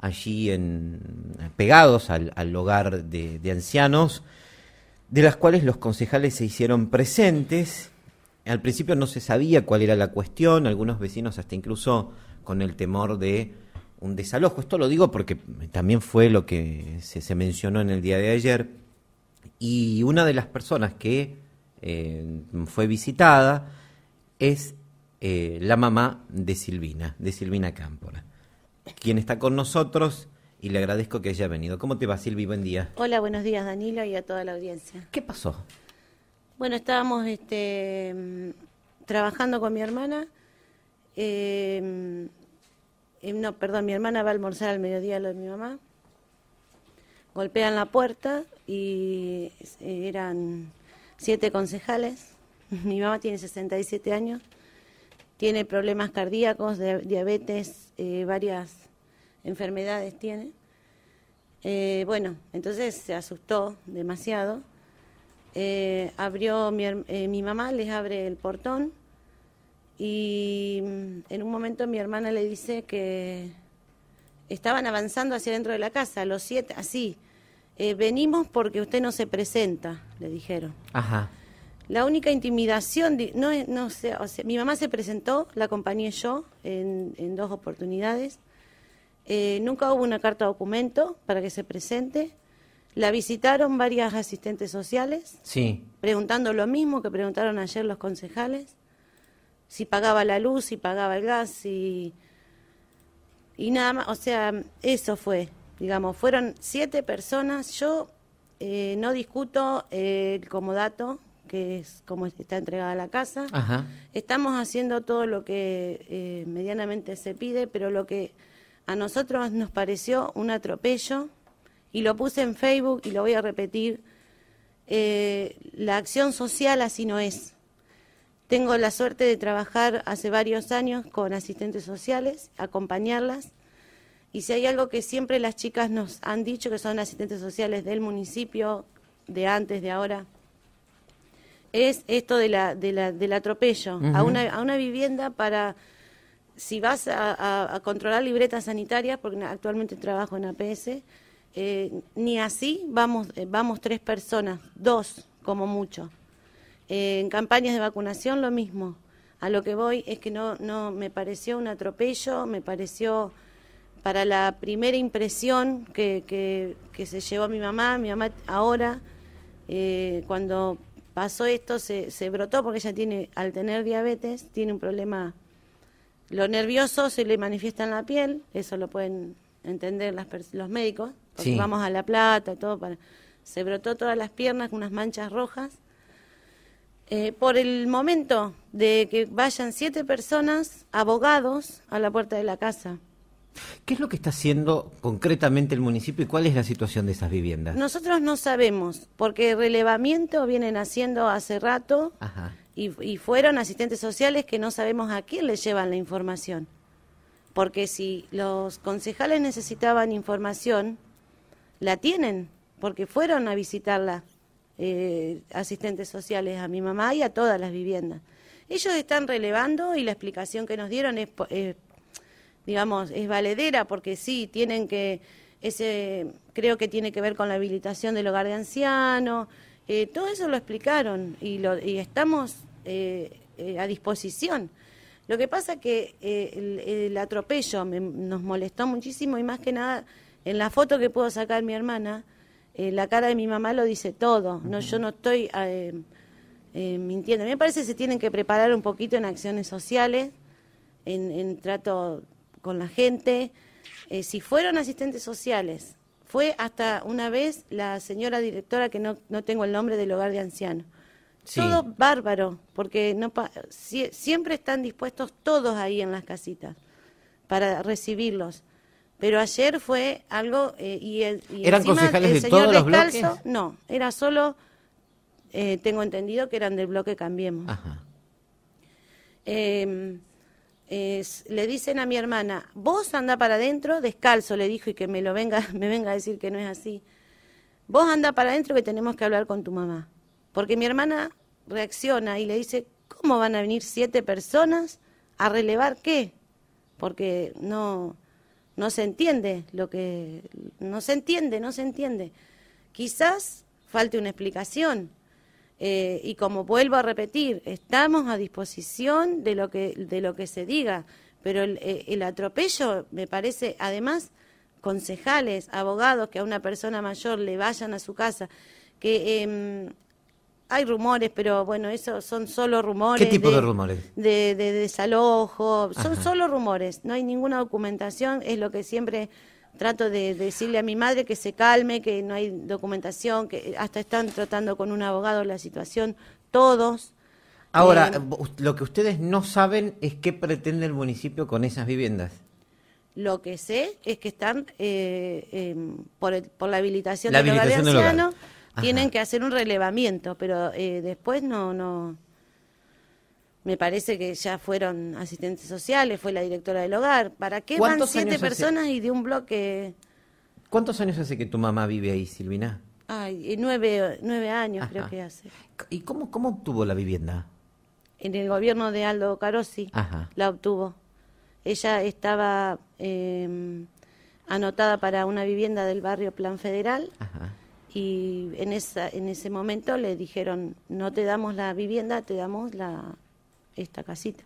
allí en, pegados al, al hogar de, ancianos, de las cuales los concejales se hicieron presentes. Al principio no se sabía cuál era la cuestión, algunos vecinos hasta incluso con el temor de un desalojo. Esto lo digo porque también fue lo que se, mencionó en el día de ayer. Y una de las personas que eh, fue visitada es eh, la mamá de Silvina, de Silvina Cámpora quien está con nosotros y le agradezco que haya venido. ¿Cómo te va, Silvi? Buen día. Hola, buenos días, Danilo, y a toda la audiencia. ¿Qué pasó? Bueno, estábamos este, trabajando con mi hermana. Em, em, no, perdón, mi hermana va a almorzar al mediodía lo de mi mamá. Golpean la puerta y eh, eran siete concejales. Mi mamá tiene 67 años tiene problemas cardíacos, diabetes, eh, varias enfermedades tiene. Eh, bueno, entonces se asustó demasiado. Eh, abrió mi, mi, mamá, les abre el portón y mm, en un momento mi hermana le dice que estaban avanzando hacia dentro de la casa, los siete, así. venimos porque usted no se presenta, le dijeron. Ajá. La única intimidación, no, sé, mi mamá se presentó, la acompañé yo en, dos oportunidades. Eh, nunca hubo una carta documento para que se presente. La visitaron varias asistentes sociales, sí. preguntando lo mismo que preguntaron ayer los concejales, si pagaba la luz, si pagaba el gas, y nada más, o sea, eso fue, digamos, fueron siete personas. Yo eh, no discuto eh, como el comodato, que es como está entregada la casa. Estamos haciendo todo lo que eh, medianamente se pide, pero lo que a nosotros nos pareció un atropello, y lo puse en Facebook y lo voy a repetir, eh, la acción social así no es. Tengo la suerte de trabajar hace varios años con asistentes sociales, acompañarlas. Y si hay algo que siempre las chicas nos han dicho, que son asistentes sociales del municipio, de antes, de ahora, es esto de la, de la, del atropello a, una, vivienda para si vas a, controlar libretas sanitarias, porque actualmente trabajo en APS, eh, ni así vamos, eh, vamos tres personas, dos como mucho. Eh, en campañas de vacunación lo mismo. A lo que voy es que no, no me pareció un atropello, me pareció para la primera impresión que, que, que se llevó mi mamá, mi mamá ahora, cuando pasó esto, se, brotó porque ella tiene, al tener diabetes, tiene un problema. Lo nervioso se le manifiesta en la piel, eso lo pueden entender los médicos, porque vamos a La Plata, todo para... Se brotó todas las piernas con unas manchas rojas. Eh, por el momento de que vayan siete personas, abogados, a la puerta de la casa. ¿Qué es lo que está haciendo concretamente el municipio y cuál es la situación de esas viviendas? Nosotros no sabemos, porque relevamiento vienen haciendo hace rato Y, fueron asistentes sociales que no sabemos a quién le llevan la información. Porque si los concejales necesitaban información, la tienen, porque fueron a visitarla eh, asistentes sociales a mi mamá y a todas las viviendas. Ellos están relevando y la explicación que nos dieron es digamos, es valedera, porque sí, tienen que, ese, creo que tiene que ver con la habilitación del hogar de ancianos, eh, todo eso lo explicaron y, lo, estamos eh, eh, a disposición. Lo que pasa que el, atropello nos molestó muchísimo y más que nada en la foto que puedo sacar mi hermana, la cara de mi mamá lo dice todo. No, yo no estoy mintiendo. A mí me parece que se tienen que preparar un poquito en acciones sociales, en, en trato con la gente. Eh, si fueron asistentes sociales, fue hasta una vez la señora directora, que no, no tengo el nombre del hogar de ancianos. Todo bárbaro, porque siempre están dispuestos todos ahí en las casitas para recibirlos. Pero ayer fue algo eh, y, el, ¿Eran concejales de todos los bloques? no, era solo, eh, tengo entendido que eran del bloque Cambiemos. Ajá. Em, le dicen a mi hermana, vos anda para adentro descalzo, le dijo, y que me lo venga, me venga a decir que no es así. Vos anda para adentro que tenemos que hablar con tu mamá. Porque mi hermana reacciona y le dice, ¿cómo van a venir siete personas a relevar qué? Porque no, no se entiende lo que, no se entiende, no se entiende. Quizás falte una explicación, eh, y como vuelvo a repetir, estamos a disposición de lo que, de lo que se diga, pero el, eh, atropello me parece, además, concejales, abogados, que a una persona mayor le vayan a su casa, que em, hay rumores, pero bueno, eso son solo rumores. ¿Qué tipo de, rumores? De, desalojo, son solo rumores, no hay ninguna documentación, es lo que siempre trato de, decirle a mi madre que se calme, que no hay documentación, que hasta están tratando con un abogado la situación, todos. Ahora, eh, lo que ustedes no saben es qué pretende el municipio con esas viviendas. Lo que sé es que están eh, em, por, la habilitación, la habilitación tienen que hacer un relevamiento, pero eh, después no, no, me parece que ya fueron asistentes sociales, fue la directora del hogar. ¿Para qué van siete personas y de un bloque? ¿Cuántos años hace que tu mamá vive ahí, Silvina? Ay, eh, nueve, nueve años creo que hace. ¿Y cómo, cómo obtuvo la vivienda? En el gobierno de Aldo Carosi la obtuvo. Ella estaba em, anotada para una vivienda del barrio Plan Federal. y en esa en ese momento le dijeron no te damos la vivienda te damos la esta casita.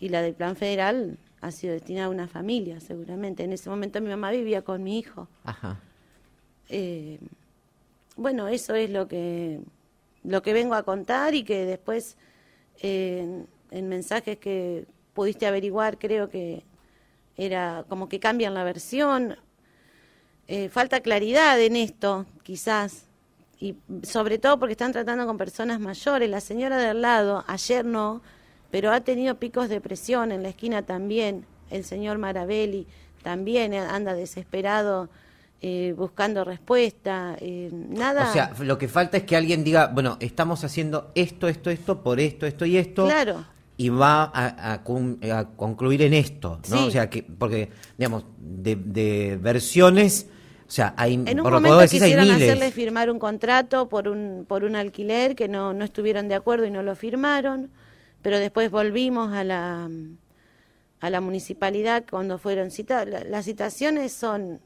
Y la del plan federal ha sido destinada a una familia, seguramente. En ese momento mi mamá vivía con mi hijo. Eh, bueno, eso es lo que, lo que vengo a contar y que después en, mensajes que pudiste averiguar, creo que era como que cambian la versión. Eh, falta claridad en esto, quizás, y sobre todo porque están tratando con personas mayores. La señora de al lado, ayer no, pero ha tenido picos de presión en la esquina también. El señor Marabelli también anda desesperado eh, buscando respuesta, eh, nada. O sea, lo que falta es que alguien diga, bueno, estamos haciendo esto, esto, esto, por esto, esto y esto. Claro. Y va a, concluir en esto, ¿no? O sea, que, porque, digamos, de, versiones. O sea, hay, en un momento quisieron hacerle firmar un contrato por un por un alquiler que no, no estuvieron de acuerdo y no lo firmaron pero después volvimos a la, a la municipalidad cuando fueron citadas. Las citaciones son,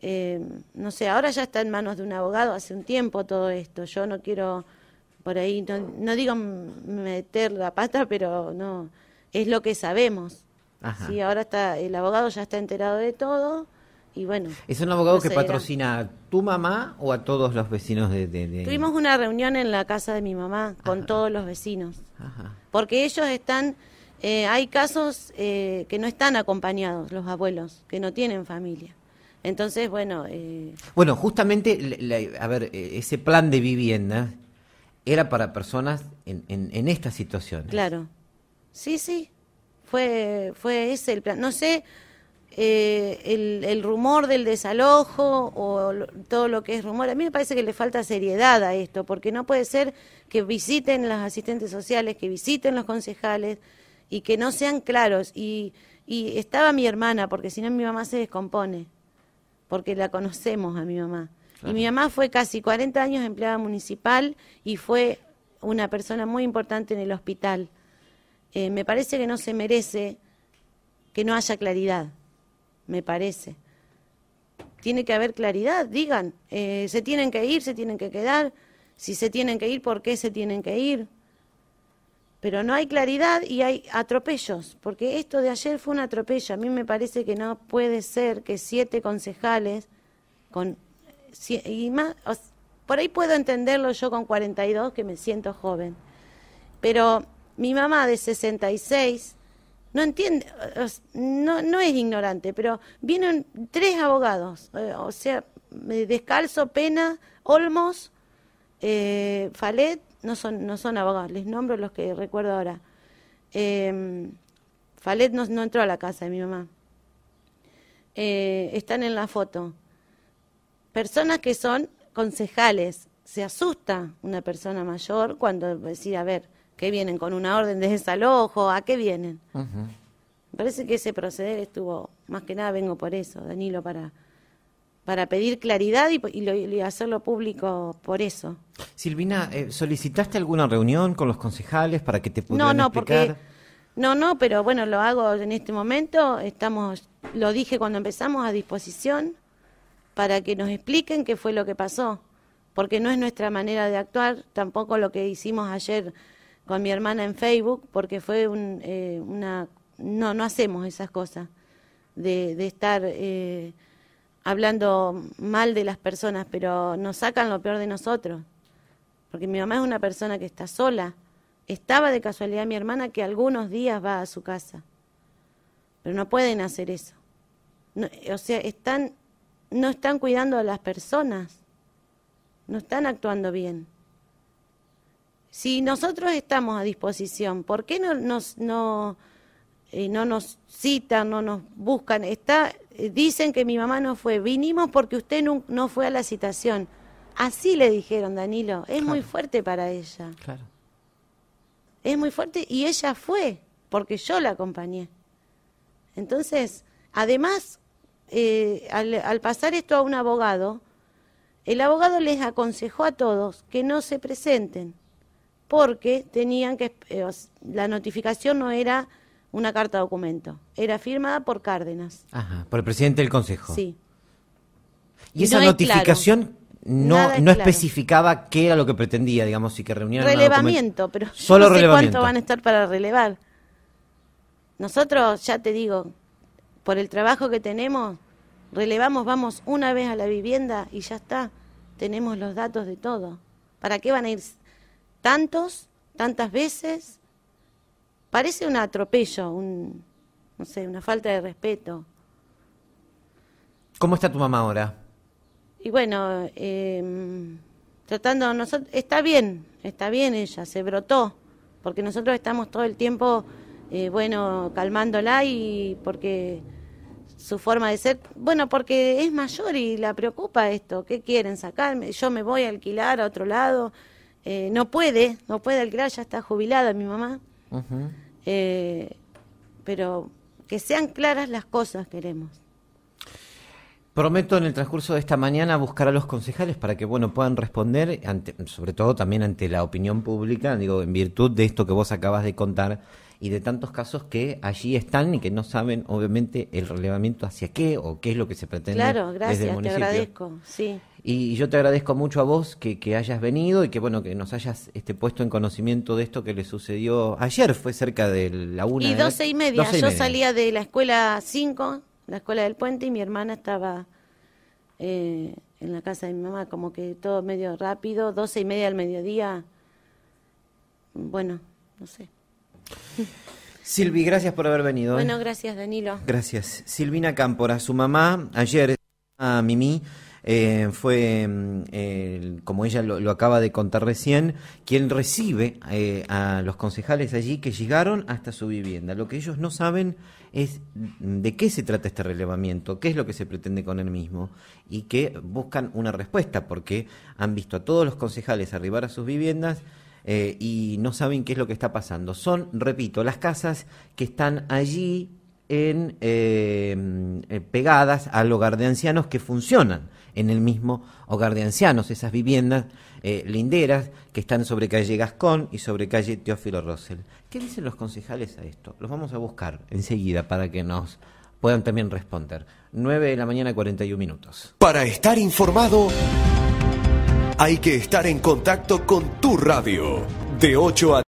eh, no sé, ahora ya está en manos de un abogado hace un tiempo todo esto. Yo no quiero, por ahí, no, digo meter la pata, pero no, es lo que sabemos. Sí, ahora está, el abogado ya está enterado de todo ¿Es un abogado que patrocina a tu mamá o a todos los vecinos de, Tuvimos una reunión en la casa de mi mamá con todos los vecinos. Porque ellos están... Eh, hay casos eh, que no están acompañados los abuelos, que no tienen familia. Entonces, bueno... Eh, bueno, justamente, a ver, e, ese plan de vivienda era para personas en, en, en estas situaciones. Claro. Sí, sí. Fue, fue ese el plan. No sé eh, el, rumor del desalojo o todo lo que es rumor. A mí me parece que le falta seriedad a esto, porque no puede ser que visiten las asistentes sociales, que visiten los concejales y que no sean claros. Y, estaba mi hermana, porque si no mi mamá se descompone, porque la conocemos a mi mamá. Y mi mamá fue casi 40 años empleada municipal y fue una persona muy importante en el hospital. Eh, me parece que no se merece que no haya claridad me parece. Tiene que haber claridad, digan, eh, se tienen que ir, se tienen que quedar, si se tienen que ir, ¿por qué se tienen que ir? Pero no hay claridad y hay atropellos, porque esto de ayer fue un atropello. A mí me parece que no puede ser que siete concejales con... Y más, por ahí puedo entenderlo yo con 42, que me siento joven. Pero mi mamá de 66 no entiende, no, no es ignorante, pero vienen tres abogados, eh, o sea, Descalzo, Pena, Olmos, eh, Falet, no son, no son abogados, les nombro los que recuerdo ahora. Em, Falet no, entró a la casa de mi mamá. Eh, están en la foto. Personas que son concejales. Se asusta una persona mayor cuando decir, a ver, ¿Qué vienen con una orden de desalojo? ¿A qué vienen? Me parece que ese proceder estuvo, más que nada vengo por eso, Danilo, para, para pedir claridad y, hacerlo público por eso. Silvina, eh, ¿solicitaste alguna reunión con los concejales para que te pudieran no, no, Porque, no, no, pero bueno, lo hago en este momento, estamos, lo dije cuando empezamos, a disposición para que nos expliquen qué fue lo que pasó, porque no es nuestra manera de actuar, tampoco lo que hicimos ayer con mi hermana en Facebook, porque fue eh, una... No, no hacemos esas cosas de, estar eh, hablando mal de las personas, pero nos sacan lo peor de nosotros. Porque mi mamá es una persona que está sola. Estaba de casualidad mi hermana que algunos días va a su casa. Pero no pueden hacer eso. o sea, están, no están cuidando a las personas. No están actuando bien. Si nosotros estamos a disposición, ¿por qué no nos, no, eh, nos citan, no nos buscan? Está, eh, dicen que mi mamá no fue, vinimos porque usted no, fue a la citación. Así le dijeron, Danilo, es muy fuerte para ella. Claro. Es muy fuerte y ella fue, porque yo la acompañé. Entonces, además, eh, al, al, pasar esto a un abogado, el abogado les aconsejó a todos que no se presenten porque tenían que, eh, la notificación no era una carta documento, era firmada por Cárdenas. Ajá, por el presidente del Consejo. Sí. Y, esa notificación no, no especificaba qué era lo que pretendía, digamos, y que reunieran Relevamiento, pero Solo no cuánto van a estar para relevar. Nosotros, ya te digo, por el trabajo que tenemos, relevamos, vamos una vez a la vivienda y ya está. Tenemos los datos de todo. ¿Para qué van a ir tantos, tantas veces. Parece un atropello, un, no sé, una falta de respeto. ¿Cómo está tu mamá ahora? Y bueno, em, tratando, nosotros, está bien, está bien ella, se brotó, porque nosotros estamos todo el tiempo, eh, bueno, calmándola y porque su forma de ser, bueno, porque es mayor y la preocupa esto, ¿qué quieren sacarme? Yo me voy a alquilar a otro lado, eh, no puede, no puede alquilar, ya está jubilada mi mamá. Eh, pero que sean claras las cosas queremos. Prometo en el transcurso de esta mañana buscar a los concejales para que bueno puedan responder, sobre todo también ante la opinión pública, digo, en virtud de esto que vos acabas de contar y de tantos casos que allí están y que no saben, obviamente, el relevamiento hacia qué o qué es lo que se pretende. Claro, gracias, te agradezco. Sí. Y yo te agradezco mucho a vos que, hayas venido y que bueno que nos hayas este, puesto en conocimiento de esto que le sucedió ayer, fue cerca de la una. Y ¿eh? doce y media, yo salía de la escuela 5, la escuela del puente, y mi hermana estaba eh, en la casa de mi mamá, como que todo medio rápido, doce y media al mediodía, bueno, no sé. Silvi, gracias por haber venido. ¿eh? Bueno, gracias Danilo. Gracias. Silvina Cámpora, su mamá ayer, a Mimi, eh, fue, mm, como ella lo, acaba de contar recién, quien recibe eh, a los concejales allí que llegaron hasta su vivienda. Lo que ellos no saben es mm, de qué se trata este relevamiento, qué es lo que se pretende con él mismo y que buscan una respuesta porque han visto a todos los concejales arribar a sus viviendas. Eh, y no saben qué es lo que está pasando. Son, repito, las casas que están allí en, em, eh, pegadas al hogar de ancianos que funcionan en el mismo hogar de ancianos, esas viviendas eh, linderas que están sobre calle Gascón y sobre calle Teófilo Rosell. ¿Qué dicen los concejales a esto? Los vamos a buscar enseguida para que nos puedan también responder. 9 de la mañana 41 minutos. Para estar informado hay que estar en contacto con tu radio de 8 a